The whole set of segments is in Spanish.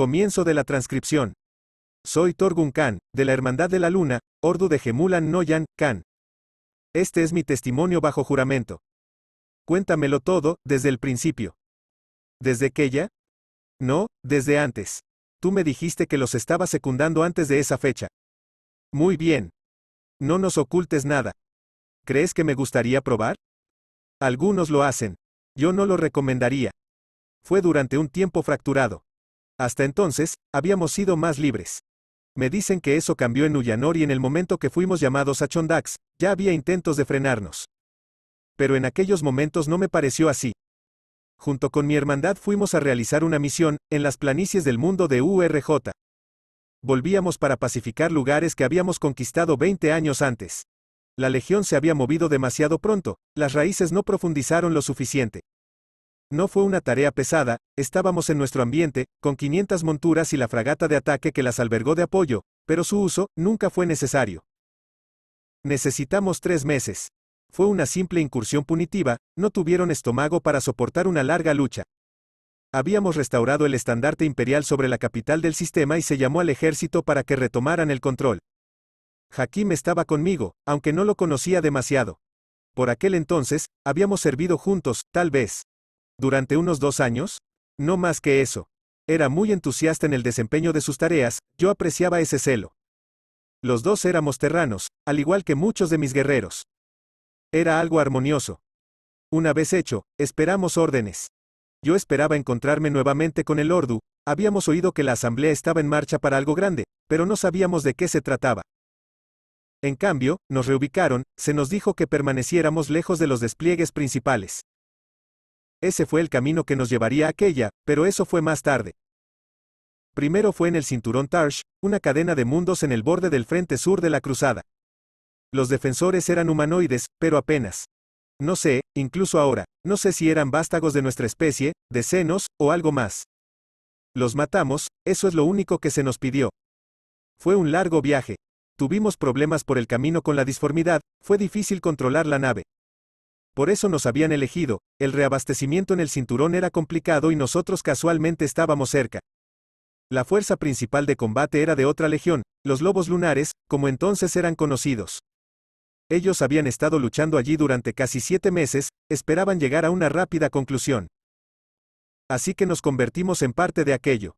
Comienzo de la transcripción. Soy Torgun Khan, de la Hermandad de la Luna, Ordu de Gemulan Noyan, Khan. Este es mi testimonio bajo juramento. Cuéntamelo todo, desde el principio. ¿Desde aquella? No, desde antes. Tú me dijiste que los estaba secundando antes de esa fecha. Muy bien. No nos ocultes nada. ¿Crees que me gustaría probar? Algunos lo hacen. Yo no lo recomendaría. Fue durante un tiempo fracturado. Hasta entonces, habíamos sido más libres. Me dicen que eso cambió en Uyanor y en el momento que fuimos llamados a Chondax, ya había intentos de frenarnos. Pero en aquellos momentos no me pareció así. Junto con mi hermandad fuimos a realizar una misión, en las planicies del mundo de URJ. Volvíamos para pacificar lugares que habíamos conquistado 20 años antes. La legión se había movido demasiado pronto, las raíces no profundizaron lo suficiente. No fue una tarea pesada, estábamos en nuestro ambiente, con 500 monturas y la fragata de ataque que las albergó de apoyo, pero su uso nunca fue necesario. Necesitamos tres meses. Fue una simple incursión punitiva, no tuvieron estómago para soportar una larga lucha. Habíamos restaurado el estandarte imperial sobre la capital del sistema y se llamó al ejército para que retomaran el control. Hakim estaba conmigo, aunque no lo conocía demasiado. Por aquel entonces, habíamos servido juntos, tal vez. Durante unos dos años, no más que eso. Era muy entusiasta en el desempeño de sus tareas, yo apreciaba ese celo. Los dos éramos terranos, al igual que muchos de mis guerreros. Era algo armonioso. Una vez hecho, esperamos órdenes. Yo esperaba encontrarme nuevamente con el Ordu, habíamos oído que la asamblea estaba en marcha para algo grande, pero no sabíamos de qué se trataba. En cambio, nos reubicaron, se nos dijo que permaneciéramos lejos de los despliegues principales. Ese fue el camino que nos llevaría a aquella, pero eso fue más tarde. Primero fue en el cinturón Tarsh, una cadena de mundos en el borde del frente sur de la cruzada. Los defensores eran humanoides, pero apenas. No sé, incluso ahora, no sé si eran vástagos de nuestra especie, de senos, o algo más. Los matamos, eso es lo único que se nos pidió. Fue un largo viaje. Tuvimos problemas por el camino con la disformidad, fue difícil controlar la nave, por eso nos habían elegido, el reabastecimiento en el cinturón era complicado y nosotros casualmente estábamos cerca. La fuerza principal de combate era de otra legión, los lobos lunares, como entonces eran conocidos. Ellos habían estado luchando allí durante casi siete meses, esperaban llegar a una rápida conclusión. Así que nos convertimos en parte de aquello.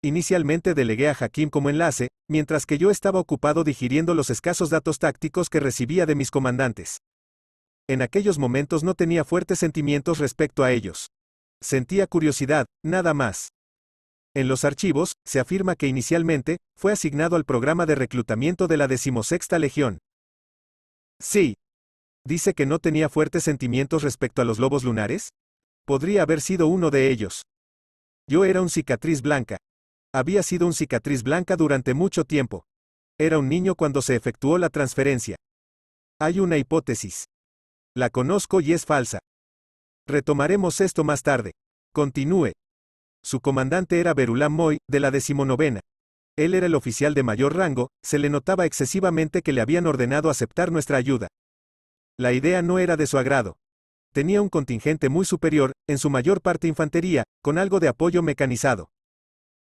Inicialmente delegué a Hakim como enlace, mientras que yo estaba ocupado digiriendo los escasos datos tácticos que recibía de mis comandantes. En aquellos momentos no tenía fuertes sentimientos respecto a ellos. Sentía curiosidad, nada más. En los archivos, se afirma que inicialmente, fue asignado al programa de reclutamiento de la decimosexta Legión. Sí. Dice que no tenía fuertes sentimientos respecto a los lobos lunares. Podría haber sido uno de ellos. Yo era un cicatriz blanca. Había sido un cicatriz blanca durante mucho tiempo. Era un niño cuando se efectuó la transferencia. Hay una hipótesis. La conozco y es falsa. Retomaremos esto más tarde. Continúe. Su comandante era Berulam Moy, de la decimonovena. Él era el oficial de mayor rango, se le notaba excesivamente que le habían ordenado aceptar nuestra ayuda. La idea no era de su agrado. Tenía un contingente muy superior, en su mayor parte infantería, con algo de apoyo mecanizado.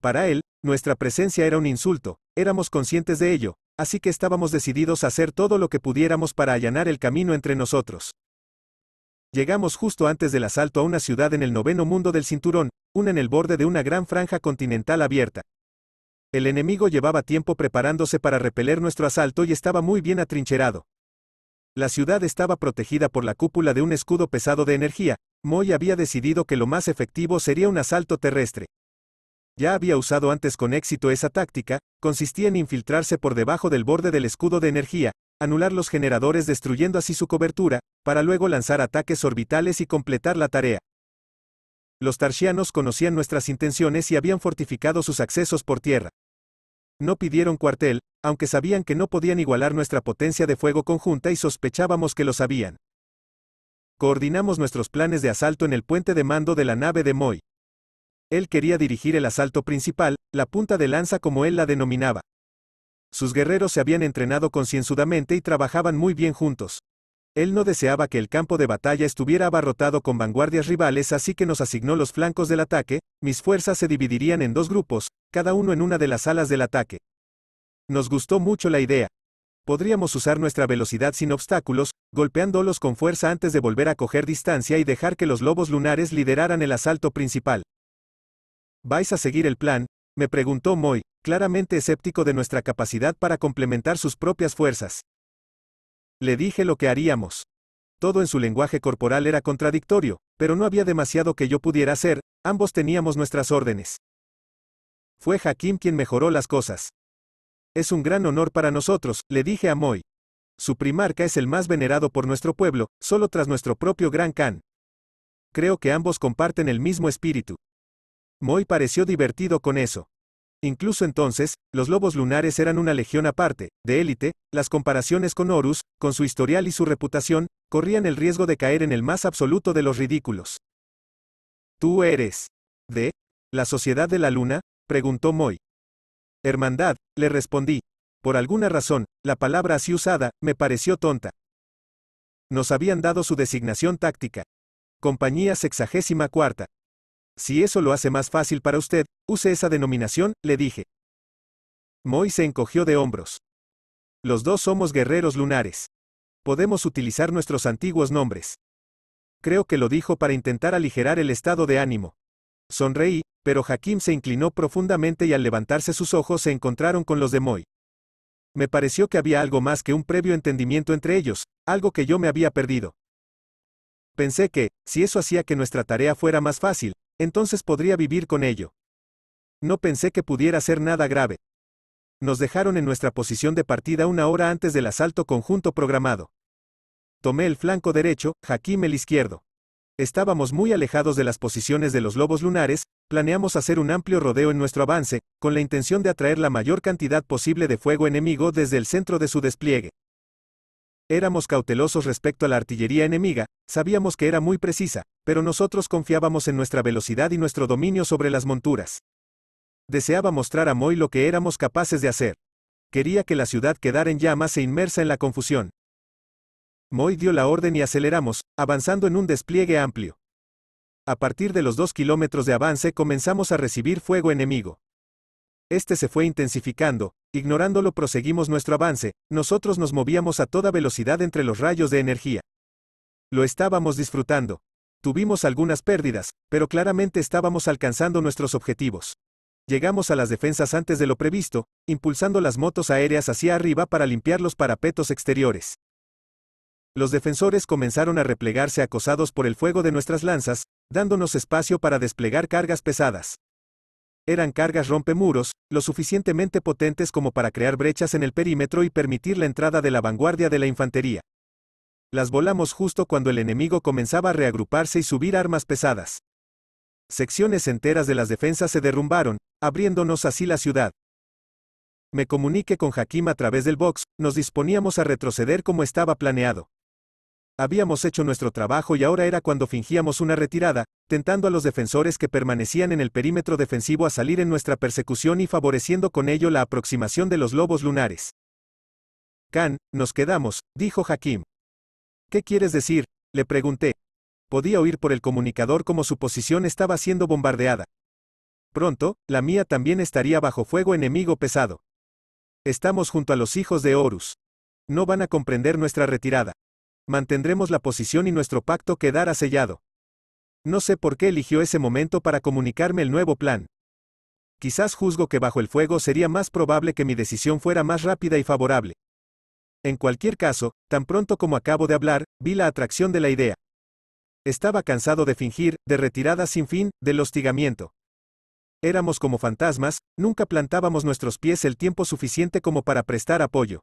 Para él, nuestra presencia era un insulto, éramos conscientes de ello, así que estábamos decididos a hacer todo lo que pudiéramos para allanar el camino entre nosotros. Llegamos justo antes del asalto a una ciudad en el noveno mundo del cinturón, una en el borde de una gran franja continental abierta. El enemigo llevaba tiempo preparándose para repeler nuestro asalto y estaba muy bien atrincherado. La ciudad estaba protegida por la cúpula de un escudo pesado de energía, Moy había decidido que lo más efectivo sería un asalto terrestre, ya había usado antes con éxito esa táctica, consistía en infiltrarse por debajo del borde del escudo de energía, anular los generadores destruyendo así su cobertura, para luego lanzar ataques orbitales y completar la tarea. Los tarsianos conocían nuestras intenciones y habían fortificado sus accesos por tierra. No pidieron cuartel, aunque sabían que no podían igualar nuestra potencia de fuego conjunta y sospechábamos que lo sabían. Coordinamos nuestros planes de asalto en el puente de mando de la nave de Moy. Él quería dirigir el asalto principal, la punta de lanza como él la denominaba. Sus guerreros se habían entrenado concienzudamente y trabajaban muy bien juntos. Él no deseaba que el campo de batalla estuviera abarrotado con vanguardias rivales, así que nos asignó los flancos del ataque, mis fuerzas se dividirían en dos grupos, cada uno en una de las alas del ataque. Nos gustó mucho la idea. Podríamos usar nuestra velocidad sin obstáculos, golpeándolos con fuerza antes de volver a coger distancia y dejar que los lobos lunares lideraran el asalto principal. ¿Vais a seguir el plan? me preguntó Moy, claramente escéptico de nuestra capacidad para complementar sus propias fuerzas. Le dije lo que haríamos. Todo en su lenguaje corporal era contradictorio, pero no había demasiado que yo pudiera hacer, ambos teníamos nuestras órdenes. Fue Hakim quien mejoró las cosas. Es un gran honor para nosotros, le dije a Moy. Su primarca es el más venerado por nuestro pueblo, solo tras nuestro propio Gran Khan. Creo que ambos comparten el mismo espíritu. Moy pareció divertido con eso. Incluso entonces, los lobos lunares eran una legión aparte, de élite, las comparaciones con Horus, con su historial y su reputación, corrían el riesgo de caer en el más absoluto de los ridículos. ¿Tú eres? ¿De? ¿La Sociedad de la Luna? preguntó Moy. Hermandad, le respondí. Por alguna razón, la palabra así usada, me pareció tonta. Nos habían dado su designación táctica. Compañía sexagésima cuarta. Si eso lo hace más fácil para usted, use esa denominación, le dije. Moy se encogió de hombros. Los dos somos guerreros lunares. Podemos utilizar nuestros antiguos nombres. Creo que lo dijo para intentar aligerar el estado de ánimo. Sonreí, pero Hakim se inclinó profundamente y al levantarse sus ojos se encontraron con los de Moy. Me pareció que había algo más que un previo entendimiento entre ellos, algo que yo me había perdido. Pensé que, si eso hacía que nuestra tarea fuera más fácil, entonces podría vivir con ello. No pensé que pudiera ser nada grave. Nos dejaron en nuestra posición de partida una hora antes del asalto conjunto programado. Tomé el flanco derecho, Hakim el izquierdo. Estábamos muy alejados de las posiciones de los lobos lunares, planeamos hacer un amplio rodeo en nuestro avance, con la intención de atraer la mayor cantidad posible de fuego enemigo desde el centro de su despliegue. Éramos cautelosos respecto a la artillería enemiga, sabíamos que era muy precisa, pero nosotros confiábamos en nuestra velocidad y nuestro dominio sobre las monturas. Deseaba mostrar a Moy lo que éramos capaces de hacer. Quería que la ciudad quedara en llamas e inmersa en la confusión. Moy dio la orden y aceleramos, avanzando en un despliegue amplio. A partir de los dos kilómetros de avance comenzamos a recibir fuego enemigo. Este se fue intensificando, ignorándolo proseguimos nuestro avance, nosotros nos movíamos a toda velocidad entre los rayos de energía. Lo estábamos disfrutando. Tuvimos algunas pérdidas, pero claramente estábamos alcanzando nuestros objetivos. Llegamos a las defensas antes de lo previsto, impulsando las motos aéreas hacia arriba para limpiar los parapetos exteriores. Los defensores comenzaron a replegarse acosados por el fuego de nuestras lanzas, dándonos espacio para desplegar cargas pesadas eran cargas rompemuros, lo suficientemente potentes como para crear brechas en el perímetro y permitir la entrada de la vanguardia de la infantería. Las volamos justo cuando el enemigo comenzaba a reagruparse y subir armas pesadas. Secciones enteras de las defensas se derrumbaron, abriéndonos así la ciudad. Me comuniqué con Hakim a través del box, nos disponíamos a retroceder como estaba planeado. Habíamos hecho nuestro trabajo y ahora era cuando fingíamos una retirada, tentando a los defensores que permanecían en el perímetro defensivo a salir en nuestra persecución y favoreciendo con ello la aproximación de los lobos lunares. Khan, nos quedamos, dijo Hakim. ¿Qué quieres decir? le pregunté. Podía oír por el comunicador cómo su posición estaba siendo bombardeada. Pronto, la mía también estaría bajo fuego enemigo pesado. Estamos junto a los hijos de Horus. No van a comprender nuestra retirada. Mantendremos la posición y nuestro pacto quedará sellado. No sé por qué eligió ese momento para comunicarme el nuevo plan. Quizás juzgo que bajo el fuego sería más probable que mi decisión fuera más rápida y favorable. En cualquier caso, tan pronto como acabo de hablar, vi la atracción de la idea. Estaba cansado de fingir, de retirada sin fin, del hostigamiento. Éramos como fantasmas, nunca plantábamos nuestros pies el tiempo suficiente como para prestar apoyo.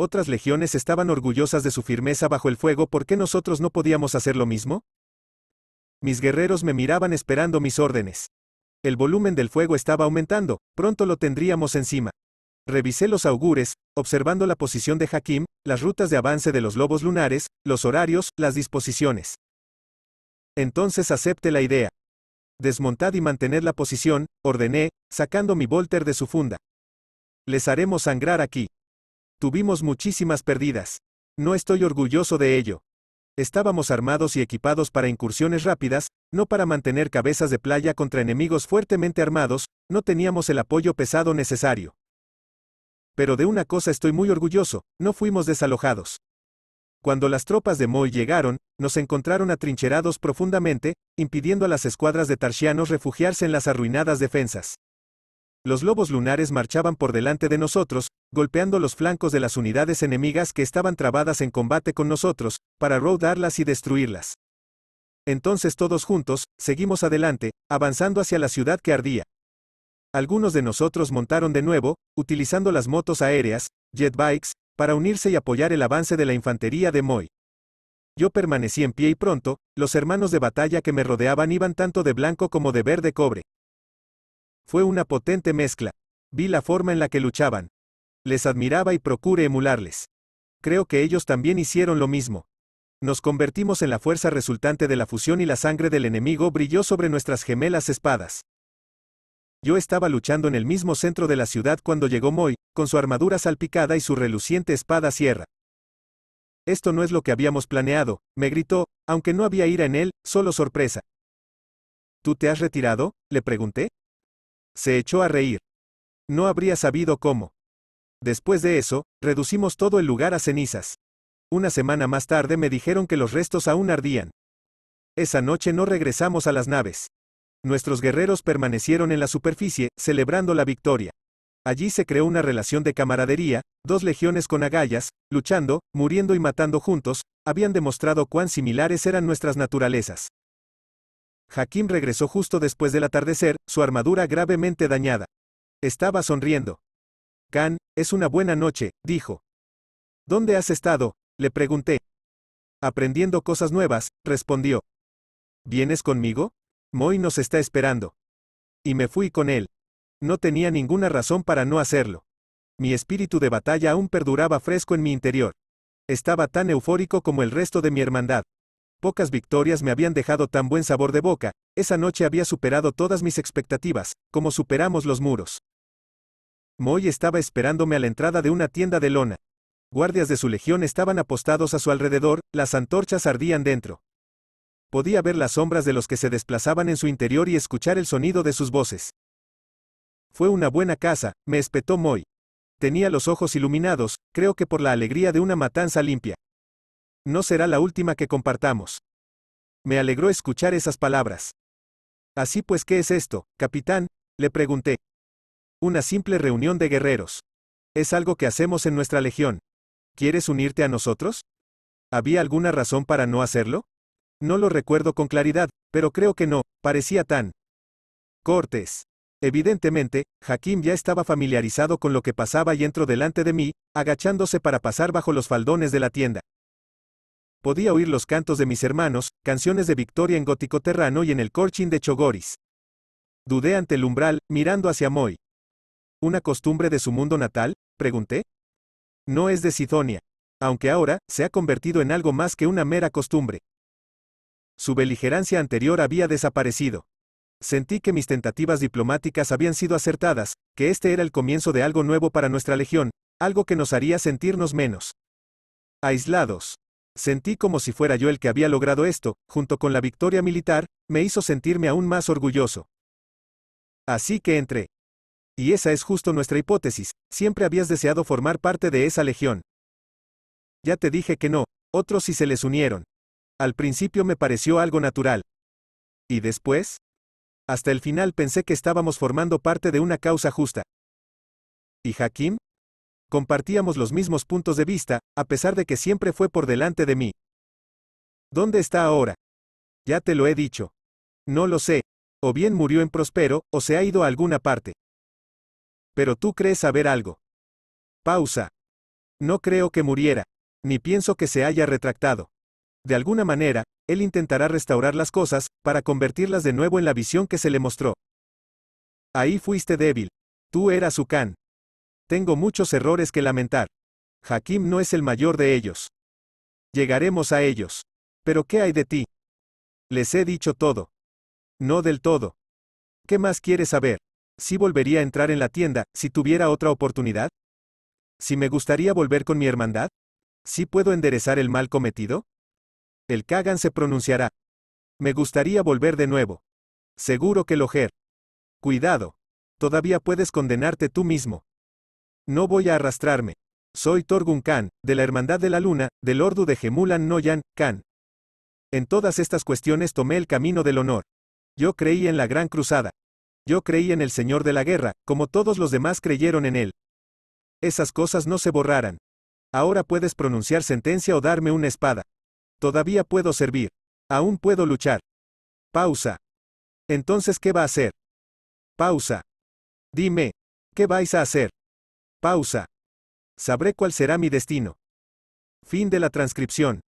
Otras legiones estaban orgullosas de su firmeza bajo el fuego, ¿por qué nosotros no podíamos hacer lo mismo? Mis guerreros me miraban esperando mis órdenes. El volumen del fuego estaba aumentando, pronto lo tendríamos encima. Revisé los augures, observando la posición de Hakim, las rutas de avance de los lobos lunares, los horarios, las disposiciones. Entonces acepté la idea. Desmontad y mantened la posición, ordené, sacando mi volter de su funda. Les haremos sangrar aquí. Tuvimos muchísimas perdidas. No estoy orgulloso de ello. Estábamos armados y equipados para incursiones rápidas, no para mantener cabezas de playa contra enemigos fuertemente armados, no teníamos el apoyo pesado necesario. Pero de una cosa estoy muy orgulloso, no fuimos desalojados. Cuando las tropas de Moy llegaron, nos encontraron atrincherados profundamente, impidiendo a las escuadras de Tarsianos refugiarse en las arruinadas defensas. Los lobos lunares marchaban por delante de nosotros, golpeando los flancos de las unidades enemigas que estaban trabadas en combate con nosotros, para rodarlas y destruirlas. Entonces todos juntos, seguimos adelante, avanzando hacia la ciudad que ardía. Algunos de nosotros montaron de nuevo, utilizando las motos aéreas, jet bikes, para unirse y apoyar el avance de la infantería de Moy. Yo permanecí en pie y pronto, los hermanos de batalla que me rodeaban iban tanto de blanco como de verde cobre. Fue una potente mezcla. Vi la forma en la que luchaban. Les admiraba y procure emularles. Creo que ellos también hicieron lo mismo. Nos convertimos en la fuerza resultante de la fusión y la sangre del enemigo brilló sobre nuestras gemelas espadas. Yo estaba luchando en el mismo centro de la ciudad cuando llegó Moy, con su armadura salpicada y su reluciente espada sierra. Esto no es lo que habíamos planeado, me gritó, aunque no había ira en él, solo sorpresa. ¿Tú te has retirado? le pregunté. Se echó a reír. No habría sabido cómo. Después de eso, reducimos todo el lugar a cenizas. Una semana más tarde me dijeron que los restos aún ardían. Esa noche no regresamos a las naves. Nuestros guerreros permanecieron en la superficie, celebrando la victoria. Allí se creó una relación de camaradería, dos legiones con agallas, luchando, muriendo y matando juntos, habían demostrado cuán similares eran nuestras naturalezas. Hakim regresó justo después del atardecer, su armadura gravemente dañada. Estaba sonriendo. Can, es una buena noche, dijo. ¿Dónde has estado? le pregunté. Aprendiendo cosas nuevas, respondió. ¿Vienes conmigo? Moy nos está esperando. Y me fui con él. No tenía ninguna razón para no hacerlo. Mi espíritu de batalla aún perduraba fresco en mi interior. Estaba tan eufórico como el resto de mi hermandad. Pocas victorias me habían dejado tan buen sabor de boca, esa noche había superado todas mis expectativas, como superamos los muros. Moy estaba esperándome a la entrada de una tienda de lona. Guardias de su legión estaban apostados a su alrededor, las antorchas ardían dentro. Podía ver las sombras de los que se desplazaban en su interior y escuchar el sonido de sus voces. Fue una buena casa, me espetó Moy. Tenía los ojos iluminados, creo que por la alegría de una matanza limpia. No será la última que compartamos. Me alegró escuchar esas palabras. Así pues, ¿qué es esto, capitán? le pregunté. Una simple reunión de guerreros. Es algo que hacemos en nuestra legión. ¿Quieres unirte a nosotros? ¿Había alguna razón para no hacerlo? No lo recuerdo con claridad, pero creo que no, parecía tan. Cortes. Evidentemente, Hakim ya estaba familiarizado con lo que pasaba y entró delante de mí, agachándose para pasar bajo los faldones de la tienda. Podía oír los cantos de mis hermanos, canciones de victoria en gótico terrano y en el corchin de Chogoris. Dudé ante el umbral, mirando hacia Moy. ¿Una costumbre de su mundo natal? pregunté. No es de Sidonia, aunque ahora se ha convertido en algo más que una mera costumbre. Su beligerancia anterior había desaparecido. Sentí que mis tentativas diplomáticas habían sido acertadas, que este era el comienzo de algo nuevo para nuestra legión, algo que nos haría sentirnos menos aislados. Sentí como si fuera yo el que había logrado esto, junto con la victoria militar, me hizo sentirme aún más orgulloso. Así que entré. Y esa es justo nuestra hipótesis, siempre habías deseado formar parte de esa legión. Ya te dije que no, otros sí se les unieron. Al principio me pareció algo natural. ¿Y después? Hasta el final pensé que estábamos formando parte de una causa justa. ¿Y Hakim? Compartíamos los mismos puntos de vista, a pesar de que siempre fue por delante de mí. ¿Dónde está ahora? Ya te lo he dicho. No lo sé. O bien murió en Prospero, o se ha ido a alguna parte. Pero tú crees saber algo. Pausa. No creo que muriera, ni pienso que se haya retractado. De alguna manera, él intentará restaurar las cosas, para convertirlas de nuevo en la visión que se le mostró. Ahí fuiste débil. Tú eras su can. Tengo muchos errores que lamentar. Hakim no es el mayor de ellos. Llegaremos a ellos. Pero ¿qué hay de ti? Les he dicho todo. No del todo. ¿Qué más quieres saber? ¿Sí volvería a entrar en la tienda, si tuviera otra oportunidad? ¿Si me gustaría volver con mi hermandad? ¿Sí puedo enderezar el mal cometido? El Kagan se pronunciará. Me gustaría volver de nuevo. Seguro que lo Ger. Cuidado. Todavía puedes condenarte tú mismo. No voy a arrastrarme. Soy Torgun Khan, de la Hermandad de la Luna, del Ordu de Gemulan Noyan, Khan. En todas estas cuestiones tomé el camino del honor. Yo creí en la Gran Cruzada, yo creí en el Señor de la Guerra, como todos los demás creyeron en él. Esas cosas no se borraran. Ahora puedes pronunciar sentencia o darme una espada. Todavía puedo servir. Aún puedo luchar. Pausa. Entonces, ¿qué va a hacer? Pausa. Dime, ¿qué vais a hacer? Pausa. Sabré cuál será mi destino. Fin de la transcripción.